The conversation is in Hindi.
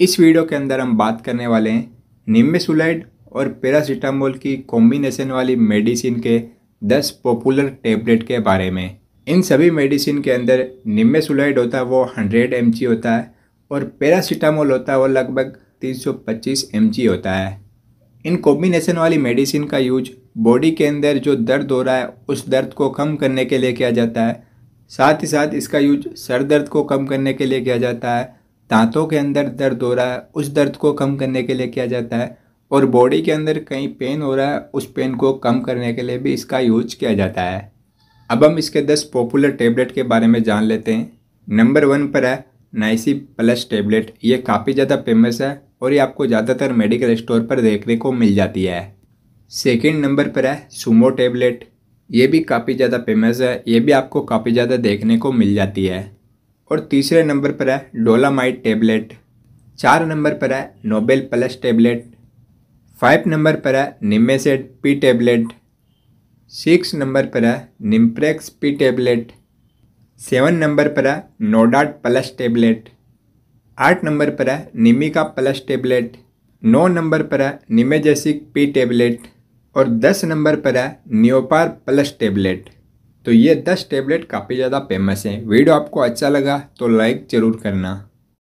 इस वीडियो के अंदर हम बात करने वाले हैं निम्बेसुलाइड और पैरासीटामोल की कॉम्बिनेशन वाली मेडिसिन के 10 पॉपुलर टेबलेट के बारे में इन सभी मेडिसिन के अंदर निम्बेसुलाइड होता है वो 100 एम होता है और पैरासीटामोल होता है वो लगभग 325 एम होता है इन कॉम्बिनेशन वाली मेडिसिन का यूज बॉडी के अंदर जो दर्द हो रहा है उस दर्द को कम करने के लिए किया जाता है साथ ही साथ इसका यूज सर दर्द को कम करने के लिए किया जाता है दांतों के अंदर दर्द हो रहा है उस दर्द को कम करने के लिए किया जाता है और बॉडी के अंदर कहीं पेन हो रहा है उस पेन को कम करने के लिए भी इसका यूज किया जाता है अब हम इसके दस पॉपुलर टेबलेट के बारे में जान लेते हैं नंबर वन पर है नाइसी प्लस टेबलेट ये काफ़ी ज़्यादा फेमस है और ये आपको ज़्यादातर मेडिकल स्टोर पर देखने को मिल जाती है सेकेंड नंबर पर है सुमो टेबलेट ये भी काफ़ी ज़्यादा फेमस है ये भी आपको काफ़ी ज़्यादा देखने को मिल जाती है और तीसरे नंबर पर है डोलामाइट टेबलेट चार नंबर पर है Nobel plus tablet five number पर है निमेसेड पी टेबलेट सिक्स नंबर पर है निम्प्रेक्स पी टेबलेट सेवन नंबर पर है नोडाट प्लस टेबलेट आठ नंबर पर है निमिका प्लस टेबलेट नौ नंबर पर है निमेजेसिक पी टेबलेट और दस नंबर पर है न्योपार प्लस टेबलेट तो ये दस टेबलेट काफ़ी ज़्यादा फेमस हैं वीडियो आपको अच्छा लगा तो लाइक ज़रूर करना